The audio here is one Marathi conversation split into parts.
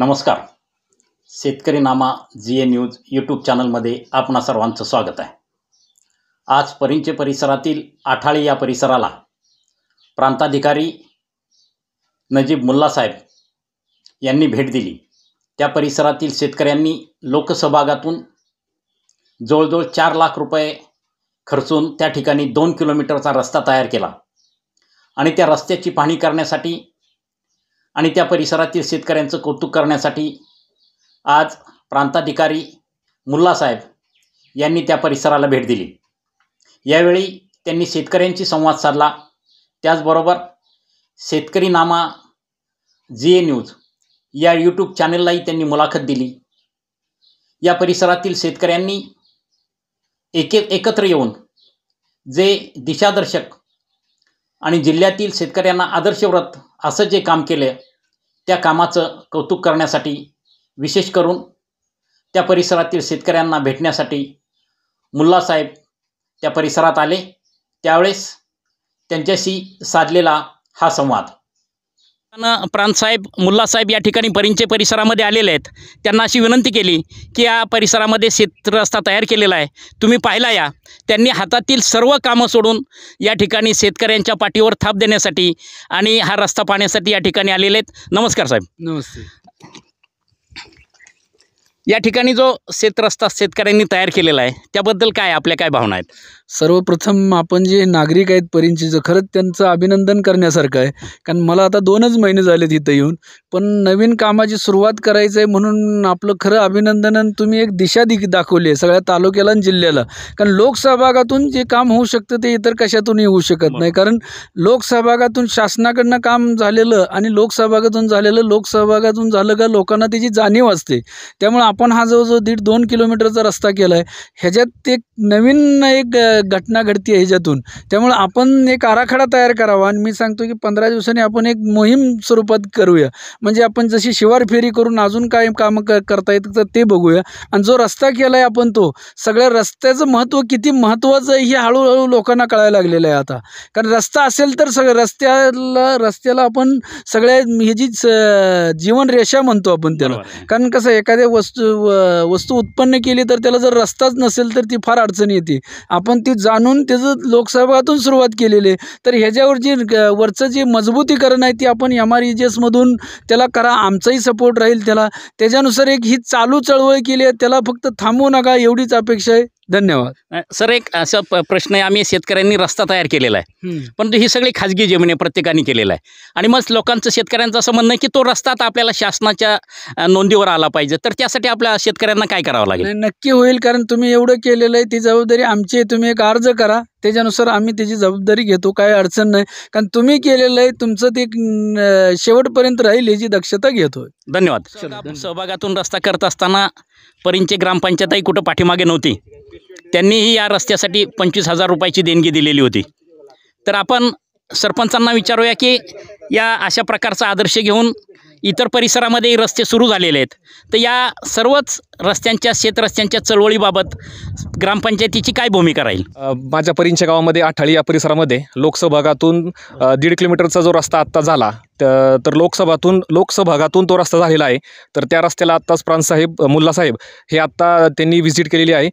नमस्कार शेतकरी नामा जी ए न्यूज यूट्यूब चॅनलमध्ये आपणा सर्वांचं स्वागत आहे आज परिंचे परिसरातील आठाळी या परिसराला प्रांताधिकारी नजीब मुल्लासाहेब यांनी भेट दिली त्या परिसरातील शेतकऱ्यांनी लोकसहभागातून जवळजवळ चार लाख रुपये खर्चून त्या ठिकाणी दोन किलोमीटरचा रस्ता तयार केला आणि त्या रस्त्याची पाहणी करण्यासाठी आणि त्या परिसरातील शेतकऱ्यांचं कौतुक करण्यासाठी आज प्रांताधिकारी मुल्लासाहेब यांनी त्या परिसराला भेट दिली यावेळी त्यांनी शेतकऱ्यांशी संवाद साधला त्याचबरोबर शेतकरी नामा जी ए न्यूज या यूट्यूब चॅनेललाही त्यांनी मुलाखत दिली या परिसरातील शेतकऱ्यांनी एके एकत्र येऊन जे दिशादर्शक आणि जिल्ह्यातील शेतकऱ्यांना आदर्शव्रत असं जे काम केलं त्या कामाचं कौतुक करण्यासाठी विशेष करून त्या परिसरातील शेतकऱ्यांना भेटण्यासाठी मुल्लासाहेब त्या परिसरात आले त्यावेळेस त्यांच्याशी साधलेला हा संवाद प्रांतसाहेब मुल्लासाहेब या ठिकाणी परिंचे परिसरामध्ये आलेले आहेत त्यांना अशी विनंती केली की या परिसरामध्ये शेत रस्ता तयार केलेला आहे तुम्ही पाहिला या त्यांनी हातातील सर्व कामं सोडून या ठिकाणी शेतकऱ्यांच्या पाठीवर थाप देण्यासाठी आणि हा रस्ता पाहण्यासाठी या ठिकाणी आलेले आहेत नमस्कार साहेब नमस्ते या ठिकाणी जो शेतरस्ता शेतकऱ्यांनी तयार केलेला आहे त्याबद्दल काय आपल्या काय भावना आहेत सर्वप्रथम आपण जे नागरिक आहेत जर खरंच त्यांचं अभिनंदन करण्यासारखं आहे कारण मला आता दोनच महिने झाले तिथं येऊन पण नवीन कामाची सुरुवात करायचं आहे म्हणून आपलं खरं अभिनंदन तुम्ही एक दिशा दि दाखवली आहे सगळ्या तालुक्याला आणि जिल्ह्याला कारण लोकसहभागातून जे काम होऊ शकतं ते इतर कशातूनही होऊ शकत नाही कारण लोकसहभागातून शासनाकडनं काम झालेलं आणि लोकसहभागातून झालेलं लोकसहभागातून झालं का लोकांना त्याची जाणीव असते त्यामुळे आपण हा जो जो दीड दोन किलोमीटरचा रस्ता केला आहे ह्याच्यात एक नवीन एक घटना घडती आहे ह्याच्यातून त्यामुळं आपण एक आराखडा तयार करावा आणि मी सांगतो की पंधरा दिवसांनी आपण एक मोहीम स्वरूपात करूया म्हणजे आपण जशी शिवार फेरी करून अजून काय कामं क करता येतं तर ते बघूया आणि जो रस्ता केला आहे आपण तो सगळ्या रस्त्याचं महत्त्व किती महत्त्वाचं आहे हे हळूहळू लोकांना कळायला लागलेलं आहे आता कारण रस्ता असेल तर सगळं रस्त्याला रस्त्याला आपण सगळ्या हे जी जीवनरेषा म्हणतो आपण त्याला कारण कसं एखाद्या वस्तू वस्तू उत्पन्न केली तर त्याला जर रस्ताच नसेल तर ती फार अडचणी येते आपण ती जाणून त्याचं लोकसहभागातून सुरुवात केलेली आहे तर ह्याच्यावर जी वरचं जे मजबूतीकरण आहे ती आपण एम आर ई त्याला करा आमचाही सपोर्ट राहील त्याला त्याच्यानुसार एक ही चालू चळवळ केली आहे त्याला फक्त थांबवू नका एवढीच अपेक्षा आहे धन्यवाद सर एक असा प्रश्न आहे आम्ही शेतकऱ्यांनी रस्ता तयार केलेला आहे परंतु ही सगळी खाजगी जमीन आहे प्रत्येकाने केलेला आहे आणि मग लोकांचं शेतकऱ्यांचं असं म्हणणं आहे की तो रस्ता आता आपल्याला शासनाच्या नोंदीवर आला पाहिजे तर त्यासाठी आपल्या शेतकऱ्यांना काय करावं लागेल नक्की होईल कारण तुम्ही एवढं केलेलं आहे ती जबाबदारी आमची तुम्ही एक अर्ज करा त्याच्यानुसार आम्ही त्याची जबाबदारी घेतो काय अडचण नाही कारण तुम्ही केलेलं आहे तुमचं ते शेवटपर्यंत राहील याची दक्षता घेतो धन्यवाद सहभागातून रस्ता करत असताना परींचे ग्रामपंचायतही कुठं पाठीमागे नव्हती त्यांनीही या रस्त्यासाठी पंचवीस हजार रुपयाची देणगी दिलेली होती तर आपण सरपंचांना विचारूया की या अशा प्रकारचा आदर्श घेऊन इतर परिसरामध्ये रस्ते सुरू झालेले आहेत तर या सर्वच रस्त्यांच्या शेतरस्त्यांच्या चळवळीबाबत ग्रामपंचायतीची काय भूमिका राहील माझ्या परिंच्या गावामध्ये आठाळी या परिसरामध्ये लोकसहभागातून दीड किलोमीटरचा जो रस्ता आत्ता झाला तर लोकसभातून लोकसभागातून तो रस्ता झालेला आहे तर त्या रस्त्याला आत्ताच प्रांतसाहेब मुल्लासाहेब हे आत्ता त्यांनी व्हिजिट केलेली आहे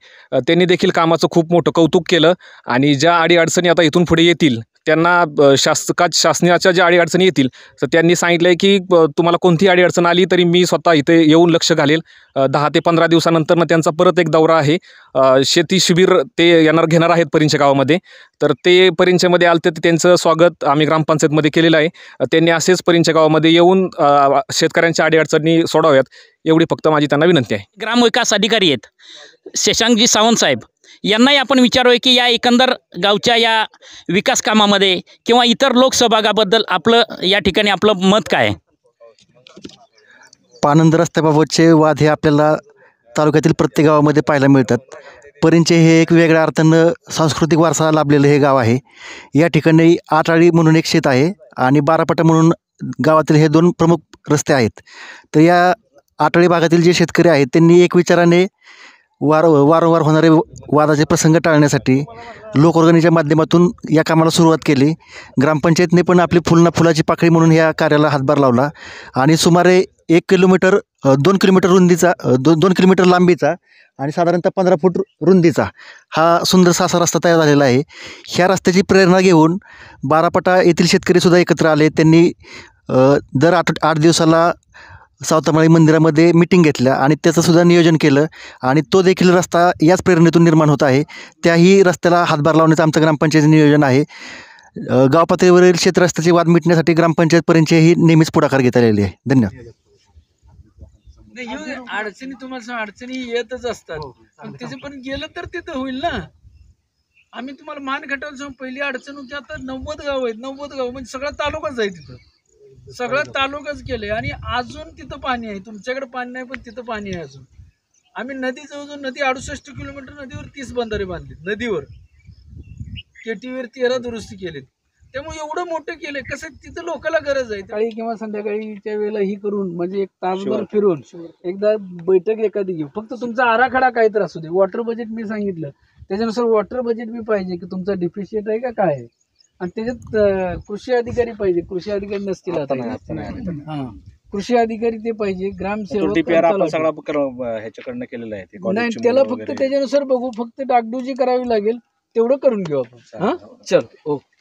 त्यांनी देखील कामाचं खूप मोठं कौतुक केलं आणि ज्या अडचणी आता इथून पुढे येतील त्यांना शासका शासनाच्या ज्या अडीअडचणी येतील तर त्यांनी सांगितलं आहे की तुम्हाला कोणतीही अडीअडचण आली तरी मी स्वतः इथे येऊन लक्ष घालेल दहा ते पंधरा दिवसानंतर ना त्यांचा परत एक दौरा आहे शेती शिबिर ते येणार घेणार आहेत परींचगावामध्ये गावामध्ये तर ते परिंचेमध्ये आलं तर त्यांचं स्वागत आम्ही ग्रामपंचायतमध्ये केलेलं आहे त्यांनी असेच परिंचे गावामध्ये येऊन शेतकऱ्यांच्या अडीअडचणी सोडाव्यात एवढी फक्त माझी त्यांना विनंती आहे ग्रामविकास अधिकारी आहेत शशांकजी सावंत साहेब यांनाही आपण विचारूया की या एकंदर गावच्या या विकास कामामध्ये किंवा इतर लोकसहभागाबद्दल आपलं या ठिकाणी आपलं मत काय पानंद रस्त्याबाबतचे वाद हे आपल्याला तालुक्यातील प्रत्येक गावामध्ये पाहायला मिळतात परिंचे हे एक वेगळ्या अर्थानं सांस्कृतिक वारसा लाभलेलं हे गाव आहे या ठिकाणी आटाळी म्हणून एक शेत आहे आणि बारापटा म्हणून गावातील हे दोन प्रमुख रस्ते आहेत तर या आटाळी भागातील जे शेतकरी आहेत त्यांनी एक विचाराने वार वारंवार होणारे वादाचे प्रसंग टाळण्यासाठी लोकवर्गणीच्या माध्यमातून या कामाला सुरुवात केली ग्रामपंचायतने पण आपली फुलना फुलाची पाकळी म्हणून ह्या कार्याला हातभार लावला आणि सुमारे एक किलोमीटर दोन किलोमीटर रुंदीचा दोन दोन किलोमीटर लांबीचा आणि साधारणतः पंधरा फूट रुंदीचा हा सुंदर असा रस्ता तयार झालेला आहे ह्या रस्त्याची प्रेरणा घेऊन बारापटा येथील शेतकरीसुद्धा एकत्र आले त्यांनी दर आठ आठ दिवसाला सावतामाळी मंदिरामध्ये मिटिंग घेतल्या आणि त्याचंसुद्धा नियोजन केलं आणि तो देखील रस्ता याच प्रेरणेतून निर्माण होत आहे त्याही रस्त्याला हातभार लावण्याचं आमचं ग्रामपंचायतीचं नियोजन आहे गाव पातळीवरील क्षेत्रस्ताचे वाद मिटण्यासाठी ग्रामपंचायतपर्यंत ही नेहमीच पुढाकार घेता आलेली आहे धन्यवाद अडचणी तुम्हाला अडचणी येतच असतात हो, हो. त्याचं पण गेलं तर तिथं होईल ना आम्ही तुम्हाला मान घटावून जाऊन पहिली अडचण होती आता नव्वद गाव आहेत नव्वद गाव म्हणजे सगळा तालुकाच आहे तिथं सगळं तालुकाच केले आणि अजून तिथं पाणी आहे तुमच्याकडे पाणी नाही पण तिथं पाणी आहे अजून आम्ही नदी जवळजवळ नदी अडुसष्ट किलोमीटर नदीवर तीस बंधारे बांधले नदीवर केटीवर तेरा दुरुस्ती केली त्यामुळे एवढं मोठं केलंय कसं तिथं लोकांना गरज आहे सकाळी किंवा संध्याकाळीच्या वेळेला ही करून म्हणजे एक तासभर फिरून एकदा बैठक एखादी घेऊ फक्त तुमचा आराखडा काहीतरी असू दे वॉटर बजेट मी सांगितलं त्याच्यानुसार वॉटर बजेट मी पाहिजे की तुमचा डिफिशियंट आहे का काय आहे आणि त्याच्यात कृषी अधिकारी पाहिजे कृषी अधिकारी नसतील आता नाही, हा कृषी अधिकारी ते पाहिजे ग्रामसेवक सगळा ह्याच्याकडनं केलेला आहे नाही त्याला फक्त त्याच्यानुसार बघू फक्त डागडुजी करावी लागेल तेवढं करून घेऊ आपण हा चल ओके